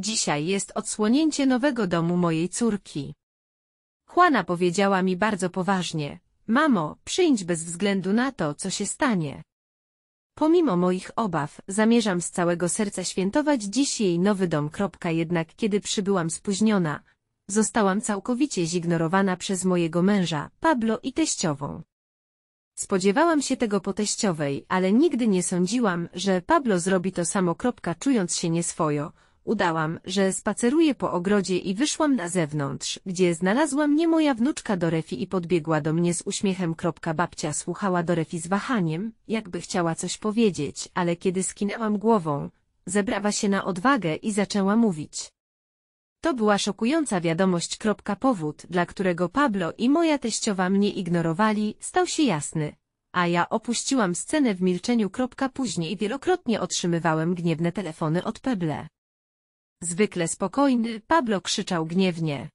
Dzisiaj jest odsłonięcie nowego domu mojej córki. Juana powiedziała mi bardzo poważnie, mamo, przyjdź bez względu na to, co się stanie. Pomimo moich obaw, zamierzam z całego serca świętować dziś jej nowy dom. Jednak kiedy przybyłam spóźniona, zostałam całkowicie zignorowana przez mojego męża, Pablo i teściową. Spodziewałam się tego po teściowej, ale nigdy nie sądziłam, że Pablo zrobi to samo. Czując się nieswojo, udałam, że spaceruję po ogrodzie i wyszłam na zewnątrz, gdzie znalazła mnie moja wnuczka Dorefi i podbiegła do mnie z uśmiechem. Babcia słuchała Dorefi z wahaniem, jakby chciała coś powiedzieć, ale kiedy skinęłam głową, zebrała się na odwagę i zaczęła mówić. To była szokująca wiadomość. Powód, dla którego Pablo i moja teściowa mnie ignorowali, stał się jasny. A ja opuściłam scenę w milczeniu. Później wielokrotnie otrzymywałem gniewne telefony od Peble. Zwykle spokojny, Pablo krzyczał gniewnie.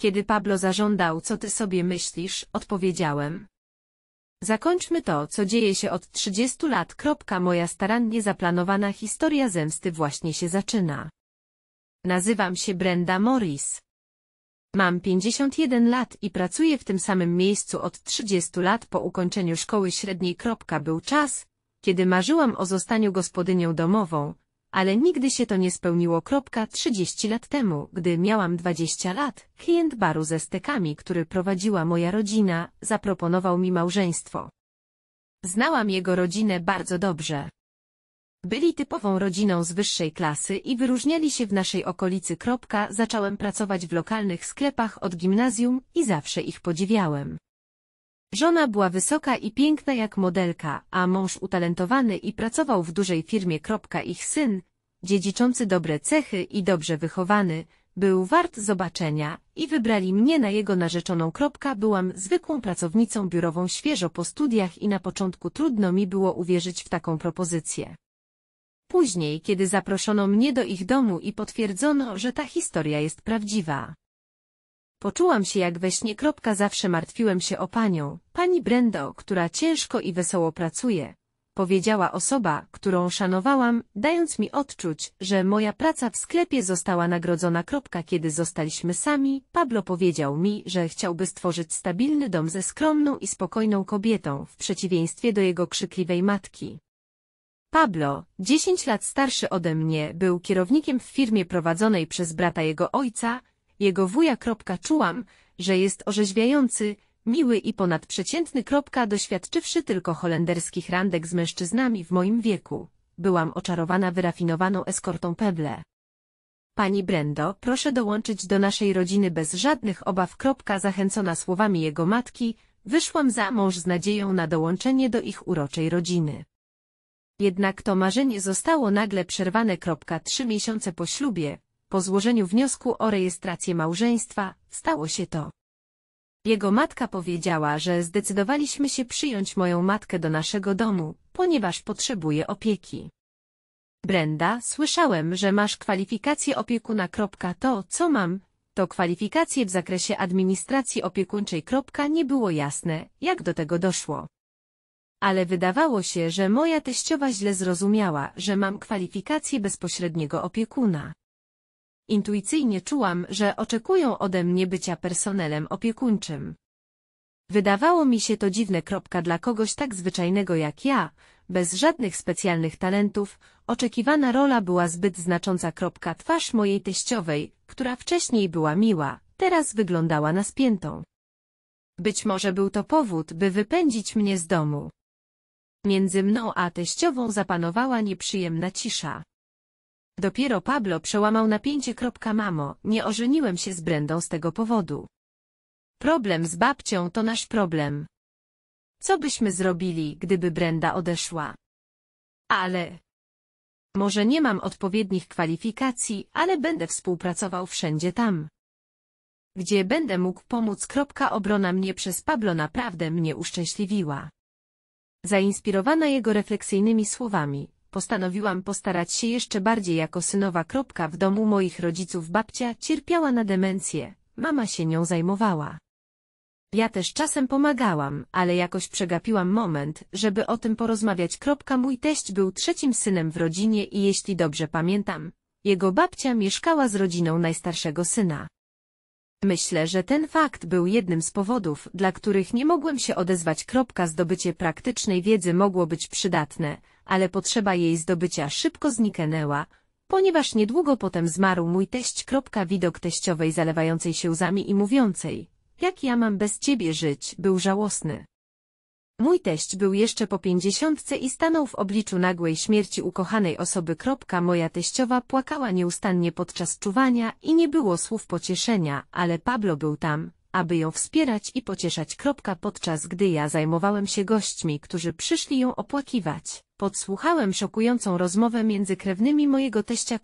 Kiedy Pablo zażądał, co ty sobie myślisz, odpowiedziałem. Zakończmy to, co dzieje się od 30 lat. Moja starannie zaplanowana historia zemsty właśnie się zaczyna. Nazywam się Brenda Morris. Mam 51 lat i pracuję w tym samym miejscu od 30 lat po ukończeniu szkoły średniej. Był czas, kiedy marzyłam o zostaniu gospodynią domową, ale nigdy się to nie spełniło. 30 lat temu, gdy miałam 20 lat, klient baru ze stekami, który prowadziła moja rodzina, zaproponował mi małżeństwo. Znałam jego rodzinę bardzo dobrze. Byli typową rodziną z wyższej klasy i wyróżniali się w naszej okolicy. Zacząłem pracować w lokalnych sklepach od gimnazjum i zawsze ich podziwiałem. Żona była wysoka i piękna jak modelka, a mąż utalentowany i pracował w dużej firmie. Ich syn, dziedziczący dobre cechy i dobrze wychowany, był wart zobaczenia i wybrali mnie na jego narzeczoną. Byłam zwykłą pracownicą biurową świeżo po studiach i na początku trudno mi było uwierzyć w taką propozycję. Później, kiedy zaproszono mnie do ich domu i potwierdzono, że ta historia jest prawdziwa, Poczułam się jak we śnie. Zawsze martwiłem się o panią, pani Brendo, która ciężko i wesoło pracuje. Powiedziała osoba, którą szanowałam, dając mi odczuć, że moja praca w sklepie została nagrodzona. Kiedy zostaliśmy sami, Pablo powiedział mi, że chciałby stworzyć stabilny dom ze skromną i spokojną kobietą, w przeciwieństwie do jego krzykliwej matki. Pablo, 10 lat starszy ode mnie, był kierownikiem w firmie prowadzonej przez brata jego ojca, jego wuja. Czułam, że jest orzeźwiający, miły i ponadprzeciętny. Doświadczywszy tylko holenderskich randek z mężczyznami w moim wieku, byłam oczarowana wyrafinowaną eskortą Peble. Pani Brendo, proszę dołączyć do naszej rodziny bez żadnych obaw. Zachęcona słowami jego matki, wyszłam za mąż z nadzieją na dołączenie do ich uroczej rodziny. Jednak to marzenie zostało nagle przerwane. Trzy miesiące po ślubie, po złożeniu wniosku o rejestrację małżeństwa stało się to. Jego matka powiedziała, że zdecydowaliśmy się przyjąć moją matkę do naszego domu, ponieważ potrzebuje opieki. Brenda, słyszałem, że masz kwalifikacje opiekuna. To, co mam, to kwalifikacje w zakresie administracji opiekuńczej. Nie było jasne, jak do tego doszło. Ale wydawało się, że moja teściowa źle zrozumiała, że mam kwalifikacje bezpośredniego opiekuna. Intuicyjnie czułam, że oczekują ode mnie bycia personelem opiekuńczym. Wydawało mi się to dziwne kropka dla kogoś tak zwyczajnego jak ja, bez żadnych specjalnych talentów, oczekiwana rola była zbyt znacząca kropka twarz mojej teściowej, która wcześniej była miła, teraz wyglądała na spiętą. Być może był to powód, by wypędzić mnie z domu. Między mną a teściową zapanowała nieprzyjemna cisza. Dopiero Pablo przełamał napięcie. Mamo, nie ożeniłem się z Brendą z tego powodu. Problem z babcią to nasz problem. Co byśmy zrobili, gdyby Brenda odeszła? Ale... Może nie mam odpowiednich kwalifikacji, ale będę współpracował wszędzie tam. Gdzie będę mógł pomóc. Obrona mnie przez Pablo naprawdę mnie uszczęśliwiła. Zainspirowana jego refleksyjnymi słowami, postanowiłam postarać się jeszcze bardziej jako synowa. W domu moich rodziców babcia cierpiała na demencję, mama się nią zajmowała. Ja też czasem pomagałam, ale jakoś przegapiłam moment, żeby o tym porozmawiać. Mój teść był trzecim synem w rodzinie i jeśli dobrze pamiętam, jego babcia mieszkała z rodziną najstarszego syna. Myślę, że ten fakt był jednym z powodów, dla których nie mogłem się odezwać. Zdobycie praktycznej wiedzy mogło być przydatne, ale potrzeba jej zdobycia szybko zniknęła, ponieważ niedługo potem zmarł mój teść. Widok teściowej zalewającej się łzami i mówiącej, jak ja mam bez ciebie żyć, był żałosny. Mój teść był jeszcze po pięćdziesiątce i stanął w obliczu nagłej śmierci ukochanej osoby. Moja teściowa płakała nieustannie podczas czuwania i nie było słów pocieszenia, ale Pablo był tam, aby ją wspierać i pocieszać. Podczas gdy ja zajmowałem się gośćmi, którzy przyszli ją opłakiwać. Podsłuchałem szokującą rozmowę między krewnymi mojego teścia.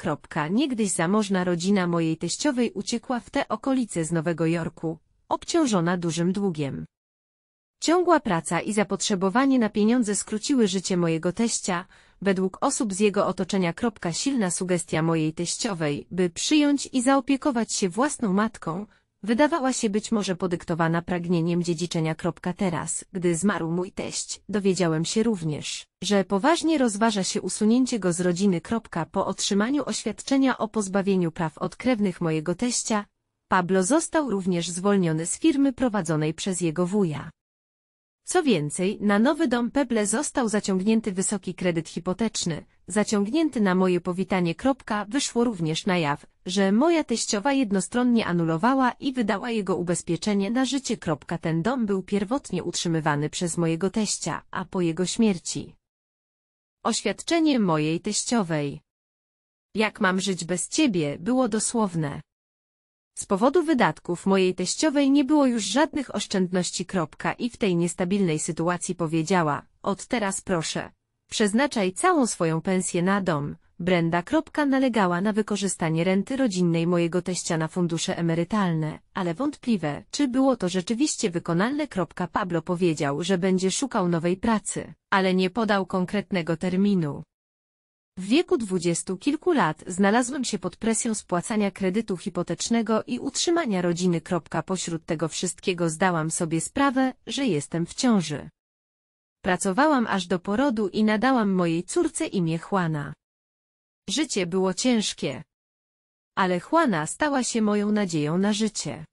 Niegdyś zamożna rodzina mojej teściowej uciekła w te okolice z Nowego Jorku, obciążona dużym długiem. Ciągła praca i zapotrzebowanie na pieniądze skróciły życie mojego teścia, według osób z jego otoczenia. Silna sugestia mojej teściowej, by przyjąć i zaopiekować się własną matką, Wydawała się być może podyktowana pragnieniem dziedziczenia. Teraz, gdy zmarł mój teść, dowiedziałem się również, że poważnie rozważa się usunięcie go z rodziny. Po otrzymaniu oświadczenia o pozbawieniu praw od krewnych mojego teścia, Pablo został również zwolniony z firmy prowadzonej przez jego wuja. Co więcej, na nowy dom Peble został zaciągnięty wysoki kredyt hipoteczny, zaciągnięty na moje powitanie. Kropka, wyszło również na jaw, że moja teściowa jednostronnie anulowała i wydała jego ubezpieczenie na życie. Kropka, ten dom był pierwotnie utrzymywany przez mojego teścia, a po jego śmierci. Oświadczenie mojej teściowej. Jak mam żyć bez ciebie było dosłowne. Z powodu wydatków mojej teściowej nie było już żadnych oszczędności. Kropka I w tej niestabilnej sytuacji powiedziała, od teraz proszę, przeznaczaj całą swoją pensję na dom. Brenda. Kropka nalegała na wykorzystanie renty rodzinnej mojego teścia na fundusze emerytalne, ale wątpliwe, czy było to rzeczywiście wykonalne. Kropka Pablo powiedział, że będzie szukał nowej pracy, ale nie podał konkretnego terminu. W wieku dwudziestu kilku lat znalazłem się pod presją spłacania kredytu hipotecznego i utrzymania rodziny. Pośród tego wszystkiego zdałam sobie sprawę, że jestem w ciąży. Pracowałam aż do porodu i nadałam mojej córce imię Juana. Życie było ciężkie. Ale Juana stała się moją nadzieją na życie.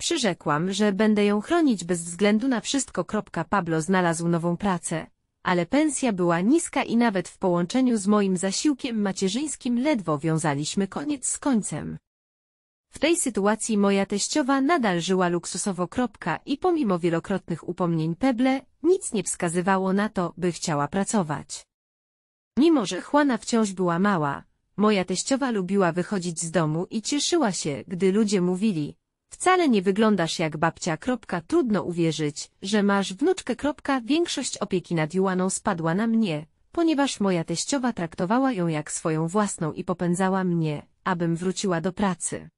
Przyrzekłam, że będę ją chronić bez względu na wszystko. Pablo znalazł nową pracę, ale pensja była niska i nawet w połączeniu z moim zasiłkiem macierzyńskim ledwo wiązaliśmy koniec z końcem. W tej sytuacji moja teściowa nadal żyła luksusowo kropka i pomimo wielokrotnych upomnień Peble, nic nie wskazywało na to, by chciała pracować. Mimo, że Juana wciąż była mała, moja teściowa lubiła wychodzić z domu i cieszyła się, gdy ludzie mówili, Wcale nie wyglądasz jak babcia. Trudno uwierzyć, że masz wnuczkę. Większość opieki nad Juaną spadła na mnie, ponieważ moja teściowa traktowała ją jak swoją własną i popędzała mnie, abym wróciła do pracy.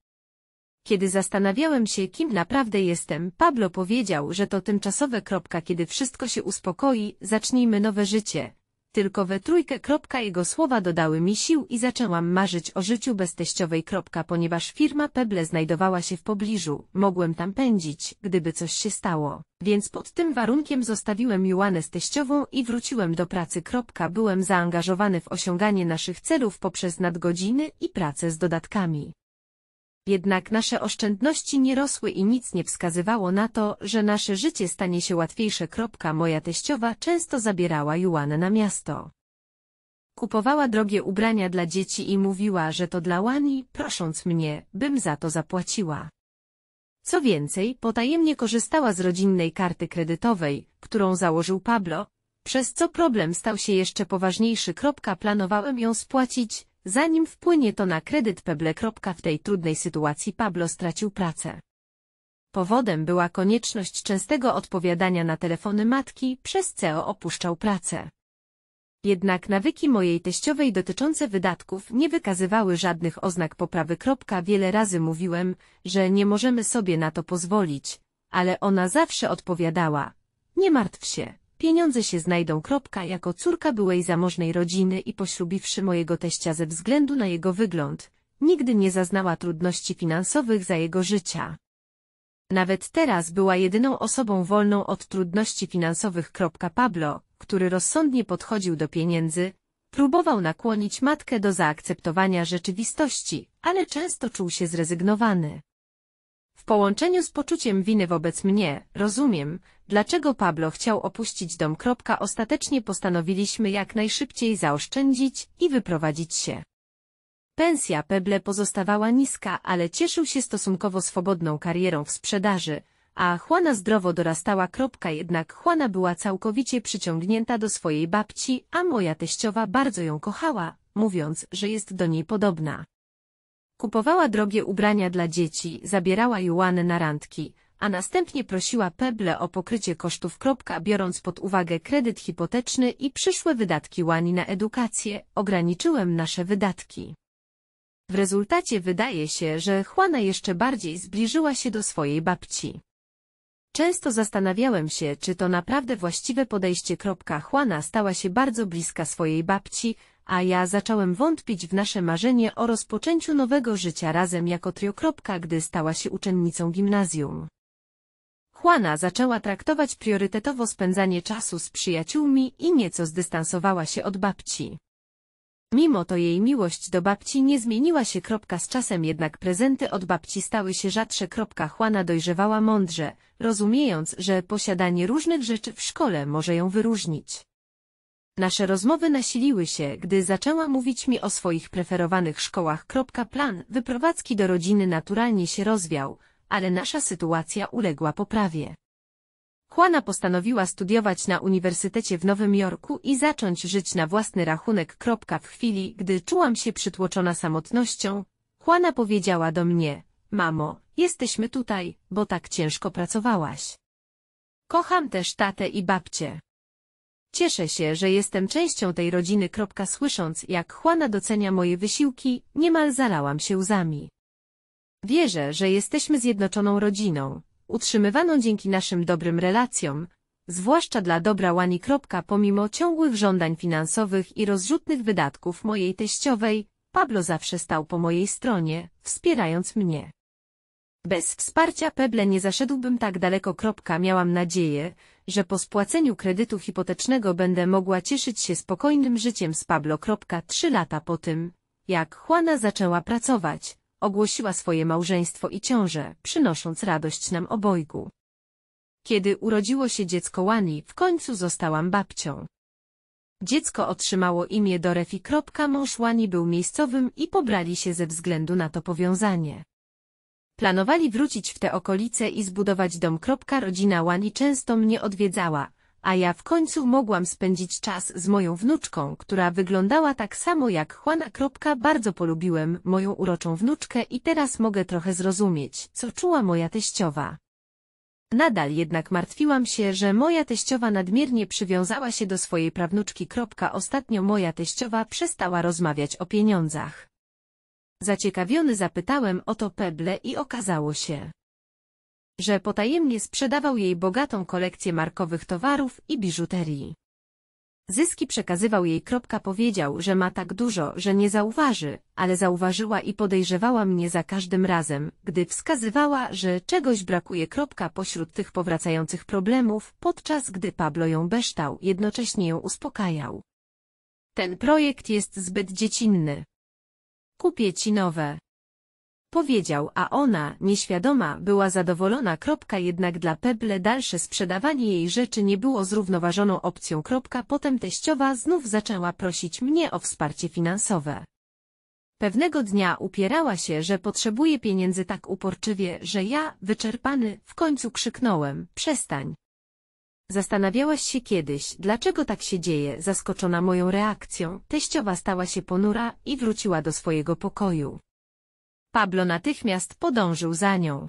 Kiedy zastanawiałem się, kim naprawdę jestem, Pablo powiedział, że to tymczasowe. Kiedy wszystko się uspokoi, zacznijmy nowe życie. Tylko we trójkę. Jego słowa dodały mi sił i zaczęłam marzyć o życiu bez teściowej. Ponieważ firma Peble znajdowała się w pobliżu, mogłem tam pędzić, gdyby coś się stało. Więc pod tym warunkiem zostawiłem Juanę z teściową i wróciłem do pracy. Byłem zaangażowany w osiąganie naszych celów poprzez nadgodziny i pracę z dodatkami. Jednak nasze oszczędności nie rosły i nic nie wskazywało na to, że nasze życie stanie się łatwiejsze. Moja teściowa często zabierała Juanę na miasto. Kupowała drogie ubrania dla dzieci i mówiła, że to dla Łani, prosząc mnie, bym za to zapłaciła. Co więcej, potajemnie korzystała z rodzinnej karty kredytowej, którą założył Pablo, przez co problem stał się jeszcze poważniejszy. Planowałem ją spłacić, Zanim wpłynie to na kredyt Peble. W tej trudnej sytuacji Pablo stracił pracę. Powodem była konieczność częstego odpowiadania na telefony matki, przez CEO opuszczał pracę. Jednak nawyki mojej teściowej dotyczące wydatków nie wykazywały żadnych oznak poprawy. Wiele razy mówiłem, że nie możemy sobie na to pozwolić, ale ona zawsze odpowiadała: Nie martw się. Pieniądze się znajdą. Kropka. Jako córka byłej zamożnej rodziny i poślubiwszy mojego teścia ze względu na jego wygląd, nigdy nie zaznała trudności finansowych za jego życia. Nawet teraz była jedyną osobą wolną od trudności finansowych. Pablo, który rozsądnie podchodził do pieniędzy, próbował nakłonić matkę do zaakceptowania rzeczywistości, ale często czuł się zrezygnowany. W połączeniu z poczuciem winy wobec mnie, rozumiem, dlaczego Pablo chciał opuścić dom. Ostatecznie postanowiliśmy jak najszybciej zaoszczędzić i wyprowadzić się. Pensja Peble pozostawała niska, ale cieszył się stosunkowo swobodną karierą w sprzedaży, a Juana zdrowo dorastała. Jednak Juana była całkowicie przyciągnięta do swojej babci, a moja teściowa bardzo ją kochała, mówiąc, że jest do niej podobna. Kupowała drogie ubrania dla dzieci, zabierała Juanę na randki, a następnie prosiła Peble o pokrycie kosztów. Biorąc pod uwagę kredyt hipoteczny i przyszłe wydatki Łani na edukację, ograniczyłem nasze wydatki. W rezultacie wydaje się, że Juana jeszcze bardziej zbliżyła się do swojej babci. Często zastanawiałem się, czy to naprawdę właściwe podejście. Juana stała się bardzo bliska swojej babci, a ja zacząłem wątpić w nasze marzenie o rozpoczęciu nowego życia razem jako trio. Gdy stała się uczennicą gimnazjum. Juana zaczęła traktować priorytetowo spędzanie czasu z przyjaciółmi i nieco zdystansowała się od babci. Mimo to jej miłość do babci nie zmieniła się. Z czasem jednak prezenty od babci stały się rzadsze. Juana dojrzewała mądrze, rozumiejąc, że posiadanie różnych rzeczy w szkole może ją wyróżnić. Nasze rozmowy nasiliły się, gdy zaczęła mówić mi o swoich preferowanych szkołach. Plan wyprowadzki do rodziny naturalnie się rozwiał, ale nasza sytuacja uległa poprawie. Juana postanowiła studiować na uniwersytecie w Nowym Jorku i zacząć żyć na własny rachunek. W chwili, gdy czułam się przytłoczona samotnością, Juana powiedziała do mnie, mamo, jesteśmy tutaj, bo tak ciężko pracowałaś. Kocham też tatę i babcię. Cieszę się, że jestem częścią tej rodziny. Słysząc, jak Juana docenia moje wysiłki, niemal zalałam się łzami. Wierzę, że jesteśmy zjednoczoną rodziną, utrzymywaną dzięki naszym dobrym relacjom, zwłaszcza dla dobra Łani. Pomimo ciągłych żądań finansowych i rozrzutnych wydatków mojej teściowej, Pablo zawsze stał po mojej stronie, wspierając mnie. Bez wsparcia Peble nie zaszedłbym tak daleko. Miałam nadzieję, że po spłaceniu kredytu hipotecznego będę mogła cieszyć się spokojnym życiem z Pablo. Trzy lata po tym, jak Juana zaczęła pracować, ogłosiła swoje małżeństwo i ciążę, przynosząc radość nam obojgu. Kiedy urodziło się dziecko Łani, w końcu zostałam babcią. Dziecko otrzymało imię Dorefi. Mąż Łani był miejscowym i pobrali się ze względu na to powiązanie. Planowali wrócić w te okolice i zbudować dom. Rodzina Łani często mnie odwiedzała, a ja w końcu mogłam spędzić czas z moją wnuczką, która wyglądała tak samo jak Juana. Bardzo polubiłem moją uroczą wnuczkę i teraz mogę trochę zrozumieć, co czuła moja teściowa. Nadal jednak martwiłam się, że moja teściowa nadmiernie przywiązała się do swojej prawnuczki. Ostatnio moja teściowa przestała rozmawiać o pieniądzach. Zaciekawiony zapytałem o to Peble i okazało się, że potajemnie sprzedawał jej bogatą kolekcję markowych towarów i biżuterii. Zyski przekazywał jej. Powiedział, że ma tak dużo, że nie zauważy, ale zauważyła i podejrzewała mnie za każdym razem, gdy wskazywała, że czegoś brakuje. Pośród tych powracających problemów, podczas gdy Pablo ją beształ, jednocześnie ją uspokajał. Ten projekt jest zbyt dziecinny. Kupię ci nowe. Powiedział, a ona, nieświadoma, była zadowolona. Kropka, jednak dla Peble dalsze sprzedawanie jej rzeczy nie było zrównoważoną opcją. Kropka, potem teściowa znów zaczęła prosić mnie o wsparcie finansowe. Pewnego dnia upierała się, że potrzebuje pieniędzy tak uporczywie, że ja, wyczerpany, w końcu krzyknąłem, przestań. Zastanawiałaś się kiedyś, dlaczego tak się dzieje, zaskoczona moją reakcją, teściowa stała się ponura i wróciła do swojego pokoju. Pablo natychmiast podążył za nią.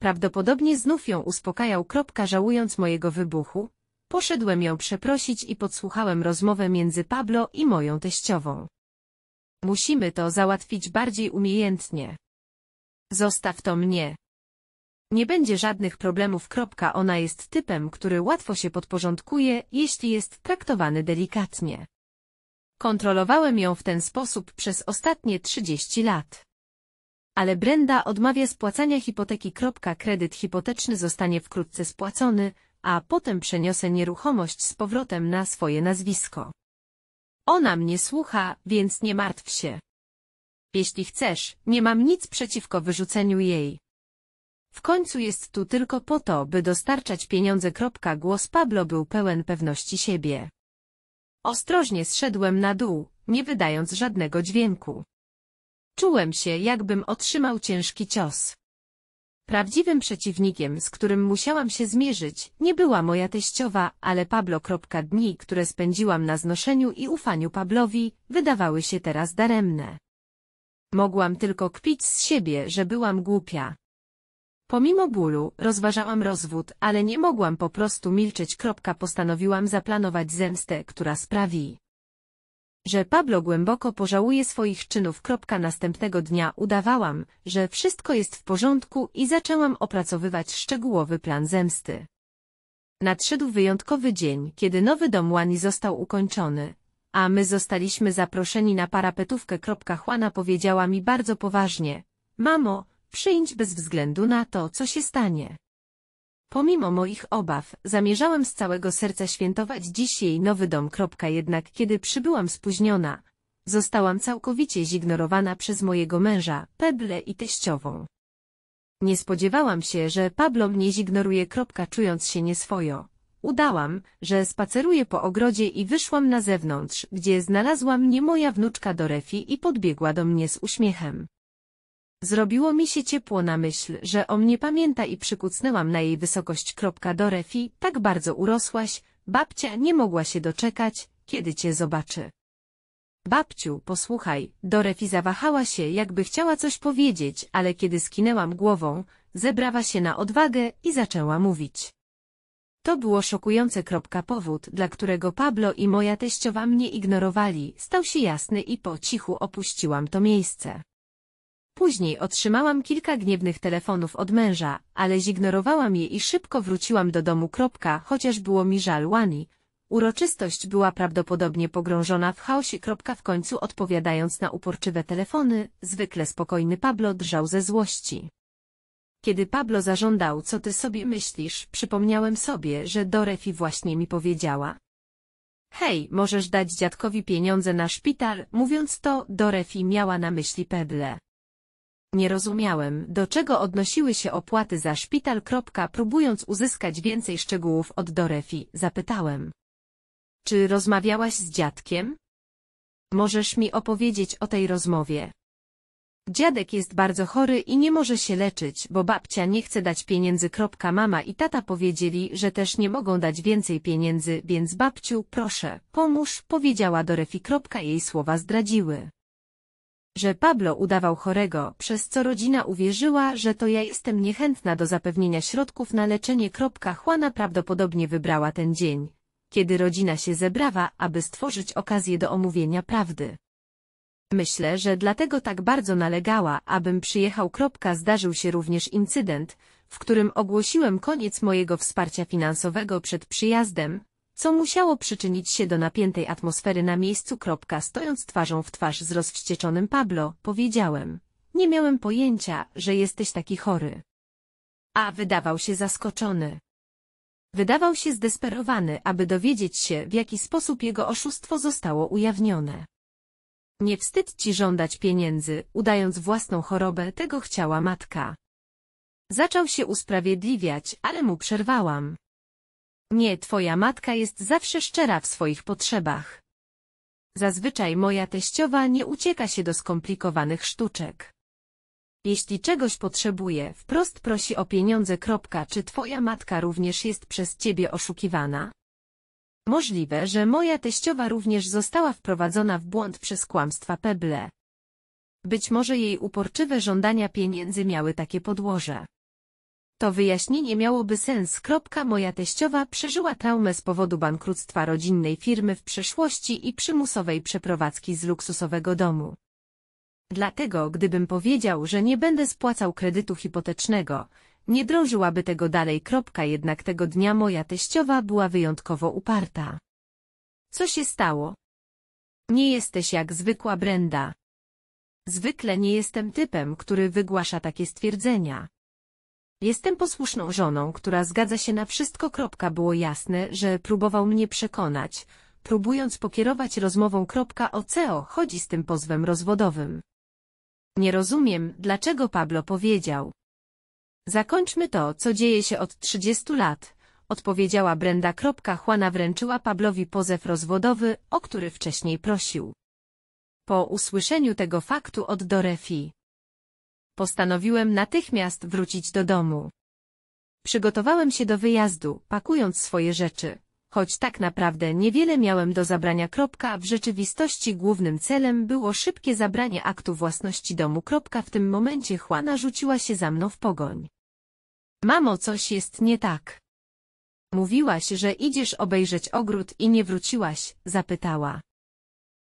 Prawdopodobnie znów ją uspokajał. Żałując mojego wybuchu, poszedłem ją przeprosić i podsłuchałem rozmowę między Pablo i moją teściową. Musimy to załatwić bardziej umiejętnie. Zostaw to mnie. Nie będzie żadnych problemów. Ona jest typem, który łatwo się podporządkuje, jeśli jest traktowany delikatnie. Kontrolowałem ją w ten sposób przez ostatnie 30 lat. Ale Brenda odmawia spłacania hipoteki. Kredyt hipoteczny zostanie wkrótce spłacony, a potem przeniosę nieruchomość z powrotem na swoje nazwisko. Ona mnie słucha, więc nie martw się. Jeśli chcesz, nie mam nic przeciwko wyrzuceniu jej. W końcu jest tu tylko po to, by dostarczać pieniądze. Głos Pablo był pełen pewności siebie. Ostrożnie zszedłem na dół, nie wydając żadnego dźwięku. Czułem się, jakbym otrzymał ciężki cios. Prawdziwym przeciwnikiem, z którym musiałam się zmierzyć, nie była moja teściowa, ale Pablo. Dni, które spędziłam na znoszeniu i ufaniu Pablowi, wydawały się teraz daremne. Mogłam tylko kpić z siebie, że byłam głupia. Pomimo bólu, rozważałam rozwód, ale nie mogłam po prostu milczeć. Postanowiłam zaplanować zemstę, która sprawi, że Pablo głęboko pożałuje swoich czynów. Następnego dnia udawałam, że wszystko jest w porządku i zaczęłam opracowywać szczegółowy plan zemsty. Nadszedł wyjątkowy dzień, kiedy nowy dom Łani został ukończony, a my zostaliśmy zaproszeni na parapetówkę. Juana powiedziała mi bardzo poważnie, mamo, Przyjść bez względu na to, co się stanie. Pomimo moich obaw, zamierzałem z całego serca świętować dziś jej nowy dom. Jednak kiedy przybyłam spóźniona, zostałam całkowicie zignorowana przez mojego męża, Peble i teściową. Nie spodziewałam się, że Pablo mnie zignoruje. Czując się nieswojo, udałam, że spaceruję po ogrodzie i wyszłam na zewnątrz, gdzie znalazła mnie moja wnuczka Dorefi i podbiegła do mnie z uśmiechem. Zrobiło mi się ciepło na myśl, że o mnie pamięta i przykucnęłam na jej wysokość. Do refi, tak bardzo urosłaś, babcia nie mogła się doczekać, kiedy cię zobaczy. Babciu, posłuchaj, Dorefi zawahała się, jakby chciała coś powiedzieć, ale kiedy skinęłam głową, zebrała się na odwagę i zaczęła mówić. To było szokujące. Powód, dla którego Pablo i moja teściowa mnie ignorowali, stał się jasny i po cichu opuściłam to miejsce. Później otrzymałam kilka gniewnych telefonów od męża, ale zignorowałam je i szybko wróciłam do domu. Kropka, chociaż było mi żal Łani. Uroczystość była prawdopodobnie pogrążona w chaosie. Kropka, w końcu odpowiadając na uporczywe telefony, zwykle spokojny Pablo drżał ze złości. Kiedy Pablo zażądał, co ty sobie myślisz, przypomniałem sobie, że Dorefi właśnie mi powiedziała. Hej, możesz dać dziadkowi pieniądze na szpital, mówiąc to, Dorefi miała na myśli Peble. Nie rozumiałem, do czego odnosiły się opłaty za szpital. Próbując uzyskać więcej szczegółów od Dorefi, zapytałem. Czy rozmawiałaś z dziadkiem? Możesz mi opowiedzieć o tej rozmowie. Dziadek jest bardzo chory i nie może się leczyć, bo babcia nie chce dać pieniędzy. Mama i tata powiedzieli, że też nie mogą dać więcej pieniędzy, więc babciu, proszę, pomóż, powiedziała Dorefi. Jej słowa zdradziły że Pablo udawał chorego, przez co rodzina uwierzyła, że to ja jestem niechętna do zapewnienia środków na leczenie. Juana prawdopodobnie wybrała ten dzień, kiedy rodzina się zebrała, aby stworzyć okazję do omówienia prawdy. Myślę, że dlatego tak bardzo nalegała, abym przyjechał. Zdarzył się również incydent, w którym ogłosiłem koniec mojego wsparcia finansowego przed przyjazdem, co musiało przyczynić się do napiętej atmosfery na miejscu. Stojąc twarzą w twarz z rozwścieczonym Pablo, powiedziałem. Nie miałem pojęcia, że jesteś taki chory. A wydawał się zaskoczony. Wydawał się zdesperowany, aby dowiedzieć się, w jaki sposób jego oszustwo zostało ujawnione. Nie wstyd ci żądać pieniędzy, udając własną chorobę, tego chciała matka. Zaczął się usprawiedliwiać, ale mu przerwałam. Nie, twoja matka jest zawsze szczera w swoich potrzebach. Zazwyczaj moja teściowa nie ucieka się do skomplikowanych sztuczek. Jeśli czegoś potrzebuje, wprost prosi o pieniądze. Kropka. Czy twoja matka również jest przez ciebie oszukiwana? Możliwe, że moja teściowa również została wprowadzona w błąd przez kłamstwa Peble. Być może jej uporczywe żądania pieniędzy miały takie podłoże. To wyjaśnienie miałoby sens. Moja teściowa przeżyła traumę z powodu bankructwa rodzinnej firmy w przeszłości i przymusowej przeprowadzki z luksusowego domu. Dlatego gdybym powiedział, że nie będę spłacał kredytu hipotecznego, nie drążyłaby tego dalej. Jednak tego dnia moja teściowa była wyjątkowo uparta. Co się stało? Nie jesteś jak zwykła Brenda. Zwykle nie jestem typem, który wygłasza takie stwierdzenia. Jestem posłuszną żoną, która zgadza się na wszystko. Było jasne, że próbował mnie przekonać, próbując pokierować rozmową. O co chodzi z tym pozwem rozwodowym? Nie rozumiem, dlaczego Pablo powiedział. Zakończmy to, co dzieje się od 30 lat, odpowiedziała Brenda. Juana wręczyła Pablowi pozew rozwodowy, o który wcześniej prosił. Po usłyszeniu tego faktu od Dorefi, postanowiłem natychmiast wrócić do domu. Przygotowałem się do wyjazdu, pakując swoje rzeczy, choć tak naprawdę niewiele miałem do zabrania. W rzeczywistości głównym celem było szybkie zabranie aktu własności domu. W tym momencie Juana rzuciła się za mną w pogoń. Mamo, coś jest nie tak. Mówiłaś, że idziesz obejrzeć ogród i nie wróciłaś, zapytała.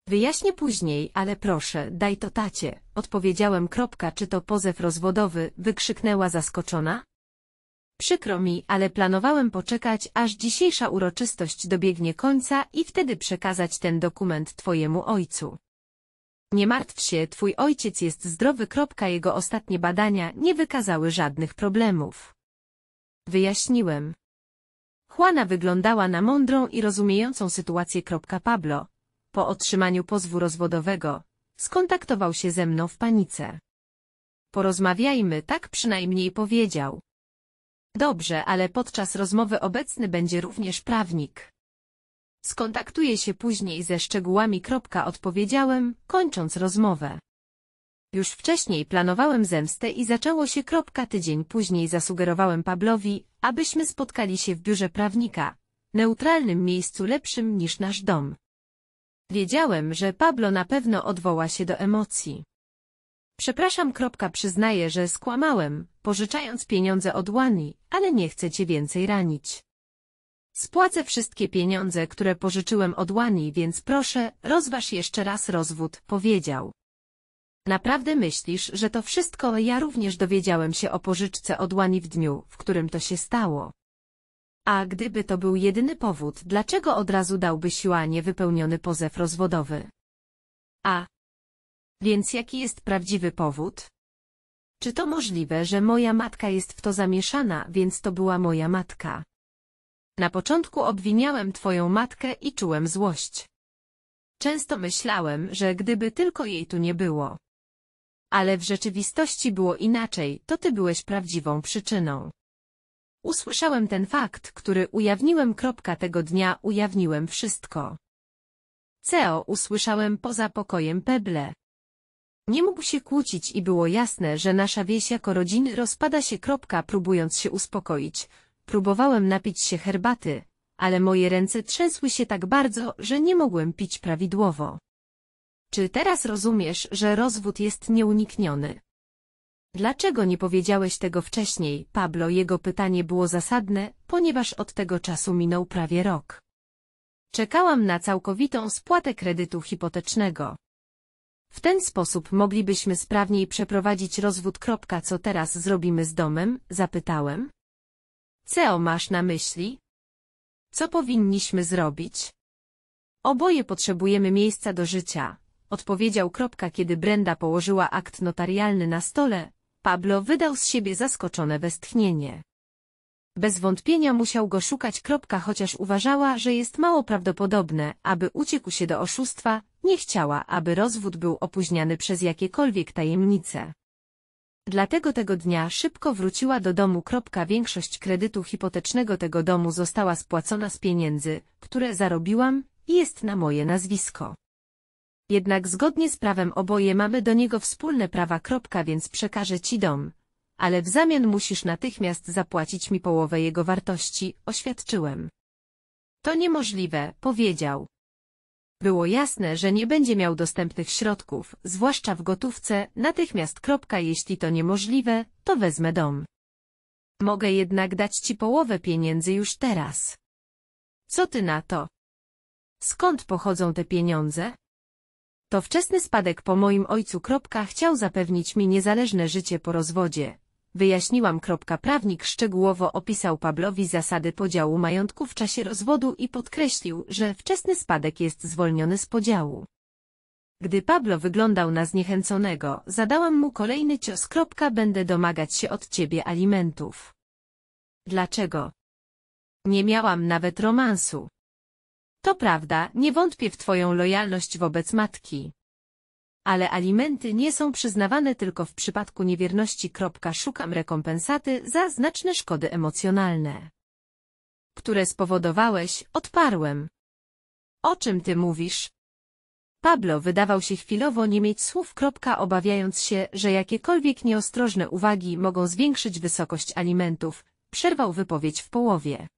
Wyjaśnię później, ale proszę, daj to tacie, odpowiedziałem. Kropka, czy to pozew rozwodowy, wykrzyknęła zaskoczona. Przykro mi, ale planowałem poczekać, aż dzisiejsza uroczystość dobiegnie końca i wtedy przekazać ten dokument twojemu ojcu. Nie martw się, twój ojciec jest zdrowy. Kropka, jego ostatnie badania nie wykazały żadnych problemów. Wyjaśniłem. Juana wyglądała na mądrą i rozumiejącą sytuację. Pablo, po otrzymaniu pozwu rozwodowego, skontaktował się ze mną w panice. Porozmawiajmy, tak przynajmniej powiedział. Dobrze, ale podczas rozmowy obecny będzie również prawnik. Skontaktuję się później ze szczegółami. Odpowiedziałem, kończąc rozmowę. Już wcześniej planowałem zemstę i zaczęło się. Tydzień później zasugerowałem Pablowi, abyśmy spotkali się w biurze prawnika, neutralnym miejscu lepszym niż nasz dom. Wiedziałem, że Pablo na pewno odwoła się do emocji. Przepraszam, kropka, przyznaję, że skłamałem, pożyczając pieniądze od Łani, ale nie chcę cię więcej ranić. Spłacę wszystkie pieniądze, które pożyczyłem od Łani, więc proszę, rozważ jeszcze raz rozwód, powiedział. Naprawdę myślisz, że to wszystko ja również dowiedziałem się o pożyczce od Łani w dniu, w którym to się stało? A gdyby to był jedyny powód, dlaczego od razu dałby siła niewypełniony pozew rozwodowy? A. Więc jaki jest prawdziwy powód? Czy to możliwe, że moja matka jest w to zamieszana, więc to była moja matka? Na początku obwiniałem twoją matkę i czułem złość. Często myślałem, że gdyby tylko jej tu nie było. Ale w rzeczywistości było inaczej, to ty byłeś prawdziwą przyczyną. Usłyszałem ten fakt, który ujawniłem. Tego dnia ujawniłem wszystko. CEO usłyszałem poza pokojem Peble. Nie mógł się kłócić i było jasne, że nasza wieś jako rodziny rozpada się. Próbując się uspokoić, próbowałem napić się herbaty, ale moje ręce trzęsły się tak bardzo, że nie mogłem pić prawidłowo. Czy teraz rozumiesz, że rozwód jest nieunikniony? Dlaczego nie powiedziałeś tego wcześniej? Pablo jego pytanie było zasadne, ponieważ od tego czasu minął prawie rok. Czekałam na całkowitą spłatę kredytu hipotecznego. W ten sposób moglibyśmy sprawniej przeprowadzić rozwód. Co teraz zrobimy z domem? Zapytałem. Co masz na myśli? Co powinniśmy zrobić? Oboje potrzebujemy miejsca do życia, odpowiedział. Kiedy Brenda położyła akt notarialny na stole, Pablo wydał z siebie zaskoczone westchnienie. Bez wątpienia musiał go szukać. Chociaż uważała, że jest mało prawdopodobne, aby uciekł się do oszustwa, nie chciała, aby rozwód był opóźniany przez jakiekolwiek tajemnice. Dlatego tego dnia szybko wróciła do domu. Większość kredytu hipotecznego tego domu została spłacona z pieniędzy, które zarobiłam i jest na moje nazwisko. Jednak zgodnie z prawem oboje mamy do niego wspólne prawa kropka, więc przekażę ci dom. Ale w zamian musisz natychmiast zapłacić mi połowę jego wartości, oświadczyłem. To niemożliwe, powiedział. Było jasne, że nie będzie miał dostępnych środków, zwłaszcza w gotówce, natychmiast kropka, jeśli to niemożliwe, to wezmę dom. Mogę jednak dać ci połowę pieniędzy już teraz. Co ty na to? Skąd pochodzą te pieniądze? To wczesny spadek po moim ojcu. Chciał zapewnić mi niezależne życie po rozwodzie. Wyjaśniłam. Prawnik szczegółowo opisał Pablowi zasady podziału majątku w czasie rozwodu i podkreślił, że wczesny spadek jest zwolniony z podziału. Gdy Pablo wyglądał na zniechęconego, zadałam mu kolejny cios. Będę domagać się od ciebie alimentów. Dlaczego? Nie miałam nawet romansu. To prawda, nie wątpię w Twoją lojalność wobec matki. Ale alimenty nie są przyznawane tylko w przypadku niewierności. Szukam rekompensaty za znaczne szkody emocjonalne, które spowodowałeś, odparłem. O czym ty mówisz? Pablo wydawał się chwilowo nie mieć słów. Obawiając się, że jakiekolwiek nieostrożne uwagi mogą zwiększyć wysokość alimentów, przerwał wypowiedź w połowie.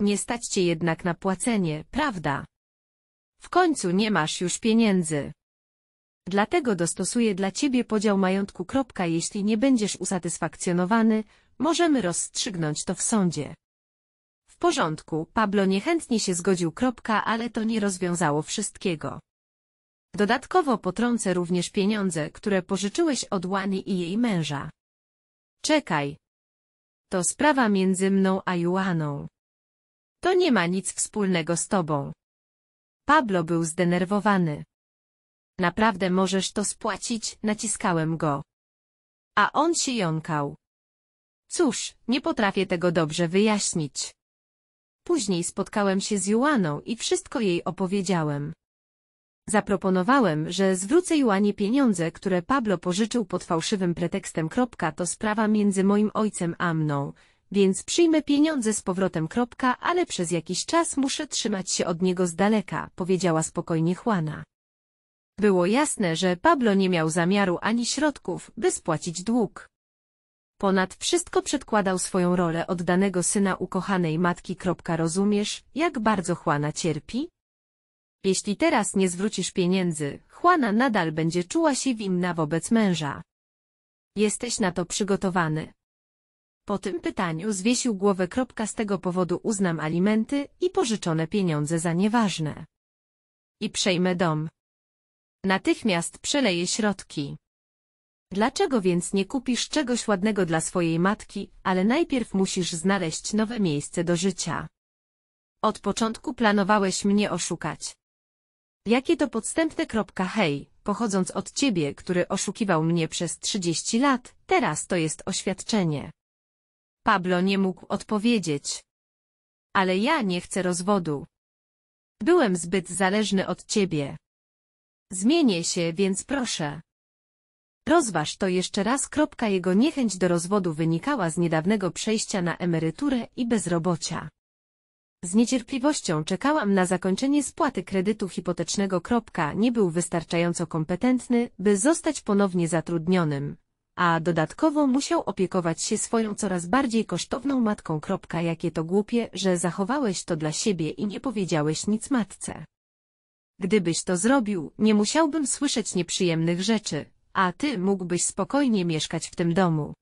Nie stać cię jednak na płacenie, prawda? W końcu nie masz już pieniędzy. Dlatego dostosuję dla ciebie podział majątku. Jeśli nie będziesz usatysfakcjonowany, możemy rozstrzygnąć to w sądzie. W porządku, Pablo niechętnie się zgodził. Ale to nie rozwiązało wszystkiego. Dodatkowo potrącę również pieniądze, które pożyczyłeś od Łani i jej męża. Czekaj. To sprawa między mną a Juaną. To nie ma nic wspólnego z tobą. Pablo był zdenerwowany. Naprawdę możesz to spłacić, naciskałem go. A on się jąkał. Cóż, nie potrafię tego dobrze wyjaśnić. Później spotkałem się z Juaną i wszystko jej opowiedziałem. Zaproponowałem, że zwrócę Juanie pieniądze, które Pablo pożyczył pod fałszywym pretekstem. Kropka, to sprawa między moim ojcem a mną, więc przyjmę pieniądze z powrotem kropka, ale przez jakiś czas muszę trzymać się od niego z daleka, powiedziała spokojnie Juana. Było jasne, że Pablo nie miał zamiaru ani środków, by spłacić dług. Ponad wszystko przedkładał swoją rolę oddanego syna ukochanej matki. Rozumiesz, jak bardzo Juana cierpi? Jeśli teraz nie zwrócisz pieniędzy, Juana nadal będzie czuła się winna wobec męża. Jesteś na to przygotowany, po tym pytaniu zwiesił głowę. Z tego powodu uznam alimenty i pożyczone pieniądze za nieważne. I przejmę dom. Natychmiast przeleję środki. Dlaczego więc nie kupisz czegoś ładnego dla swojej matki, ale najpierw musisz znaleźć nowe miejsce do życia? Od początku planowałeś mnie oszukać. Jakie to podstępne kropka hej, pochodząc od ciebie, który oszukiwał mnie przez 30 lat, teraz to jest oświadczenie. Pablo nie mógł odpowiedzieć. Ale ja nie chcę rozwodu. Byłem zbyt zależny od ciebie. Zmienię się, więc proszę. Rozważ to jeszcze raz. Kropka jego niechęć do rozwodu wynikała z niedawnego przejścia na emeryturę i bezrobocia. Z niecierpliwością czekałam na zakończenie spłaty kredytu hipotecznego. Kropka nie był wystarczająco kompetentny, by zostać ponownie zatrudnionym a dodatkowo musiał opiekować się swoją coraz bardziej kosztowną matką. Jakie to głupie, że zachowałeś to dla siebie i nie powiedziałeś nic matce. Gdybyś to zrobił, nie musiałbym słyszeć nieprzyjemnych rzeczy, a ty mógłbyś spokojnie mieszkać w tym domu.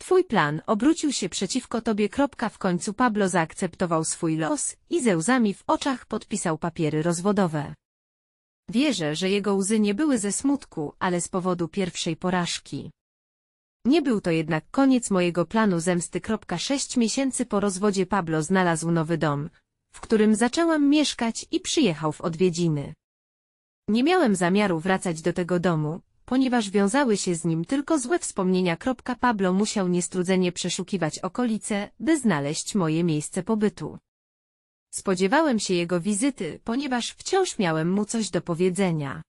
Twój plan obrócił się przeciwko tobie. W końcu Pablo zaakceptował swój los i ze łzami w oczach podpisał papiery rozwodowe. Wierzę, że jego łzy nie były ze smutku, ale z powodu pierwszej porażki. Nie był to jednak koniec mojego planu zemsty. Sześć miesięcy po rozwodzie Pablo znalazł nowy dom, w którym zaczęłam mieszkać i przyjechał w odwiedziny. Nie miałem zamiaru wracać do tego domu, ponieważ wiązały się z nim tylko złe wspomnienia. Pablo musiał niestrudzenie przeszukiwać okolice, by znaleźć moje miejsce pobytu. Spodziewałem się jego wizyty, ponieważ wciąż miałem mu coś do powiedzenia.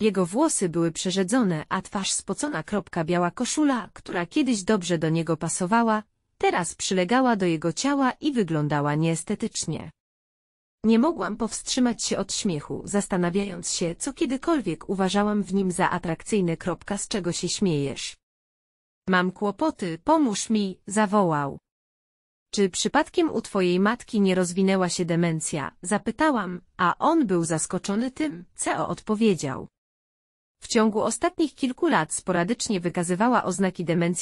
Jego włosy były przerzedzone, a twarz spocona. Biała koszula, która kiedyś dobrze do niego pasowała, teraz przylegała do jego ciała i wyglądała nieestetycznie. Nie mogłam powstrzymać się od śmiechu, zastanawiając się, co kiedykolwiek uważałam w nim za atrakcyjne. Z czego się śmiejesz? Mam kłopoty, pomóż mi, zawołał. Czy przypadkiem u twojej matki nie rozwinęła się demencja? Zapytałam, a on był zaskoczony tym, co odpowiedział. W ciągu ostatnich kilku lat sporadycznie wykazywała oznaki demencji.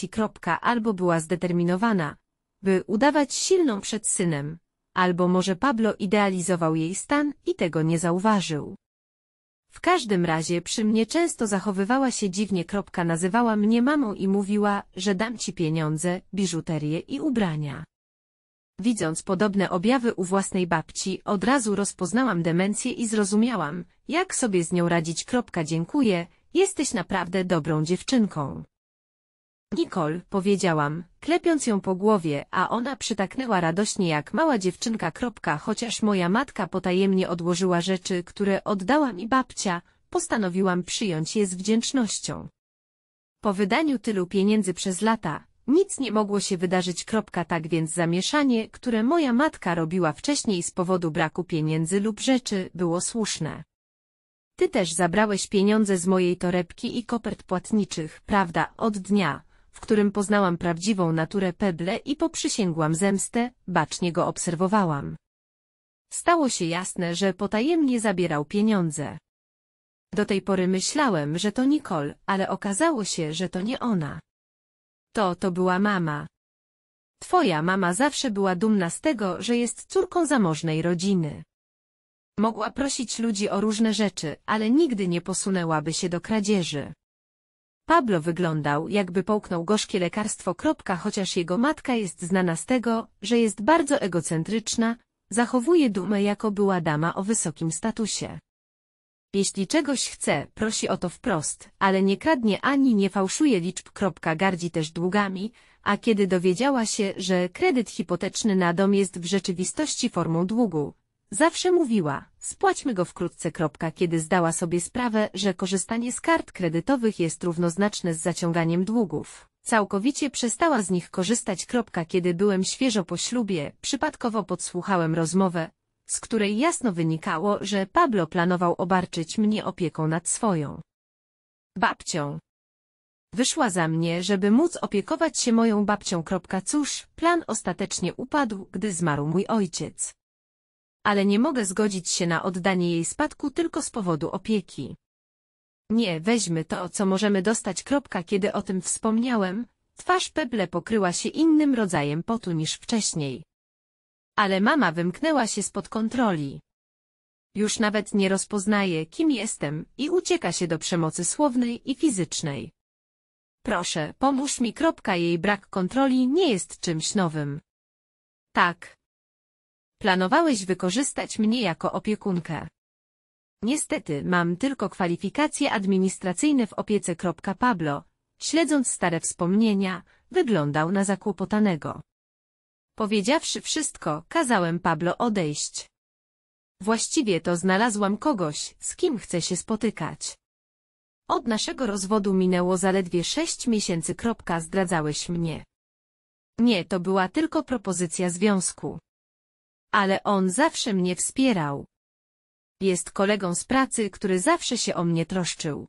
Albo była zdeterminowana, by udawać silną przed synem, albo może Pablo idealizował jej stan i tego nie zauważył. W każdym razie przy mnie często zachowywała się dziwnie. Nazywała mnie mamą i mówiła, że dam ci pieniądze, biżuterię i ubrania. Widząc podobne objawy u własnej babci, od razu rozpoznałam demencję i zrozumiałam, jak sobie z nią radzić. Kropka, dziękuję, jesteś naprawdę dobrą dziewczynką. Nicole, powiedziałam, klepiąc ją po głowie, a ona przytaknęła radośnie jak mała dziewczynka. Kropka, chociaż moja matka potajemnie odłożyła rzeczy, które oddała mi babcia, postanowiłam przyjąć je z wdzięcznością. Po wydaniu tylu pieniędzy przez lata, nic nie mogło się wydarzyć. Tak więc zamieszanie, które moja matka robiła wcześniej z powodu braku pieniędzy lub rzeczy, było słuszne. Ty też zabrałeś pieniądze z mojej torebki i kopert płatniczych, prawda, od dnia, w którym poznałam prawdziwą naturę Peble i poprzysięgłam zemstę, bacznie go obserwowałam. Stało się jasne, że potajemnie zabierał pieniądze. Do tej pory myślałem, że to Nicole, ale okazało się, że to nie ona. To, to była mama. Twoja mama zawsze była dumna z tego, że jest córką zamożnej rodziny. Mogła prosić ludzi o różne rzeczy, ale nigdy nie posunęłaby się do kradzieży. Pablo wyglądał, jakby połknął gorzkie lekarstwo. Chociaż jego matka jest znana z tego, że jest bardzo egocentryczna, zachowuje dumę jako była dama o wysokim statusie. Jeśli czegoś chce, prosi o to wprost, ale nie kradnie ani nie fałszuje liczb. Gardzi też długami, a kiedy dowiedziała się, że kredyt hipoteczny na dom jest w rzeczywistości formą długu, zawsze mówiła, spłaćmy go wkrótce. Kiedy zdała sobie sprawę, że korzystanie z kart kredytowych jest równoznaczne z zaciąganiem długów. Całkowicie przestała z nich korzystać. Kiedy byłem świeżo po ślubie, przypadkowo podsłuchałem rozmowę, z której jasno wynikało, że Pablo planował obarczyć mnie opieką nad swoją babcią. Wyszła za mnie, żeby móc opiekować się moją babcią. Cóż, plan ostatecznie upadł, gdy zmarł mój ojciec. Ale nie mogę zgodzić się na oddanie jej spadku tylko z powodu opieki. Nie, weźmy to, co możemy dostać. Kiedy o tym wspomniałem, twarz Peble pokryła się innym rodzajem potu niż wcześniej. Ale mama wymknęła się spod kontroli. Już nawet nie rozpoznaje, kim jestem i ucieka się do przemocy słownej i fizycznej. Proszę, pomóż mi. Kropka jej brak kontroli nie jest czymś nowym. Tak. Planowałeś wykorzystać mnie jako opiekunkę. Niestety, mam tylko kwalifikacje administracyjne w opiece. Pablo, śledząc stare wspomnienia, wyglądał na zakłopotanego. Powiedziawszy wszystko, kazałem Pablo odejść. Właściwie to znalazłam kogoś, z kim chcę się spotykać. Od naszego rozwodu minęło zaledwie sześć miesięcy. Kropka, zdradzałeś mnie. Nie, to była tylko propozycja związku. Ale on zawsze mnie wspierał. Jest kolegą z pracy, który zawsze się o mnie troszczył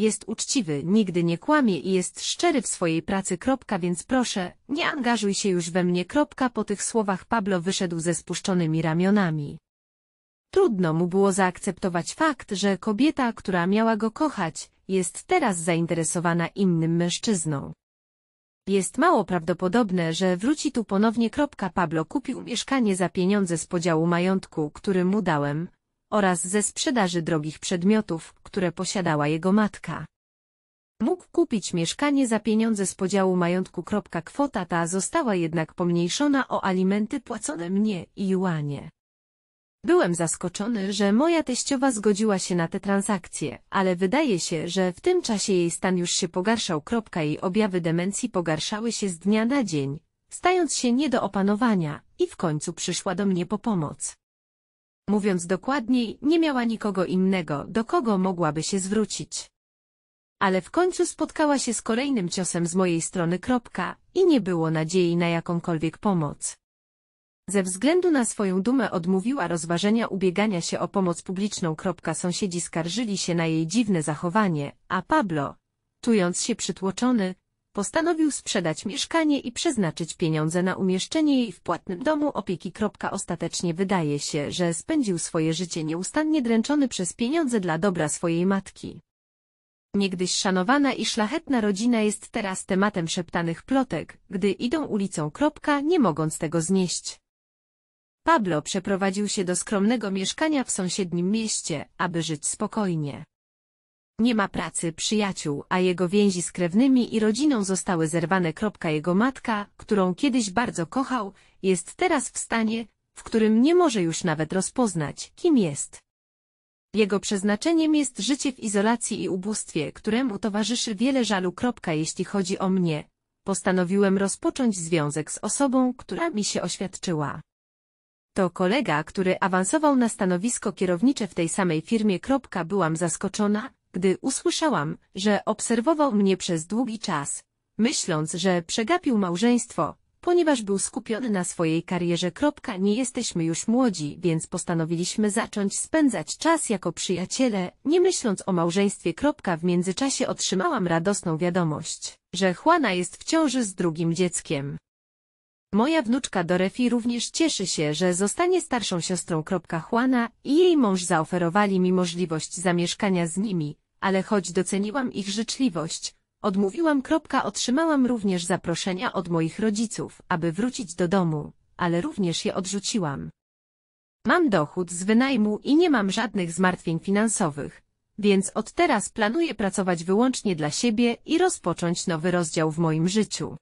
jest uczciwy, nigdy nie kłamie i jest szczery w swojej pracy. więc proszę, nie angażuj się już we mnie. po tych słowach Pablo wyszedł ze spuszczonymi ramionami. Trudno mu było zaakceptować fakt, że kobieta, która miała go kochać, jest teraz zainteresowana innym mężczyzną. Jest mało prawdopodobne, że wróci tu ponownie. Pablo kupił mieszkanie za pieniądze z podziału majątku, który mu dałem, oraz ze sprzedaży drogich przedmiotów, które posiadała jego matka. Mógł kupić mieszkanie za pieniądze z podziału majątku. Kwota ta została jednak pomniejszona o alimenty płacone mnie i Juanie. Byłem zaskoczony, że moja teściowa zgodziła się na te transakcje, ale wydaje się, że w tym czasie jej stan już się pogarszał. Jej objawy demencji pogarszały się z dnia na dzień, stając się nie do opanowania i w końcu przyszła do mnie po pomoc. Mówiąc dokładniej, nie miała nikogo innego, do kogo mogłaby się zwrócić. Ale w końcu spotkała się z kolejnym ciosem z mojej strony kropka i nie było nadziei na jakąkolwiek pomoc. Ze względu na swoją dumę odmówiła rozważenia ubiegania się o pomoc publiczną. Sąsiedzi skarżyli się na jej dziwne zachowanie, a Pablo, czując się przytłoczony, Postanowił sprzedać mieszkanie i przeznaczyć pieniądze na umieszczenie jej w płatnym domu opieki. Ostatecznie wydaje się, że spędził swoje życie nieustannie dręczony przez pieniądze dla dobra swojej matki. Niegdyś szanowana i szlachetna rodzina jest teraz tematem szeptanych plotek, gdy idą ulicą. Nie mogąc tego znieść. Pablo przeprowadził się do skromnego mieszkania w sąsiednim mieście, aby żyć spokojnie. Nie ma pracy, przyjaciół, a jego więzi z krewnymi i rodziną zostały zerwane. Jego matka, którą kiedyś bardzo kochał, jest teraz w stanie, w którym nie może już nawet rozpoznać, kim jest. Jego przeznaczeniem jest życie w izolacji i ubóstwie, któremu towarzyszy wiele żalu. Jeśli chodzi o mnie, postanowiłem rozpocząć związek z osobą, która mi się oświadczyła. To kolega, który awansował na stanowisko kierownicze w tej samej firmie. Byłam zaskoczona, gdy usłyszałam, że obserwował mnie przez długi czas, myśląc, że przegapił małżeństwo, ponieważ był skupiony na swojej karierze. Nie jesteśmy już młodzi, więc postanowiliśmy zacząć spędzać czas jako przyjaciele, nie myśląc o małżeństwie. W międzyczasie otrzymałam radosną wiadomość, że Juana jest w ciąży z drugim dzieckiem. Moja wnuczka Dorefi również cieszy się, że zostanie starszą siostrą. Juana i jej mąż zaoferowali mi możliwość zamieszkania z nimi, ale choć doceniłam ich życzliwość, odmówiłam. Otrzymałam również zaproszenia od moich rodziców, aby wrócić do domu, ale również je odrzuciłam. Mam dochód z wynajmu i nie mam żadnych zmartwień finansowych, więc od teraz planuję pracować wyłącznie dla siebie i rozpocząć nowy rozdział w moim życiu.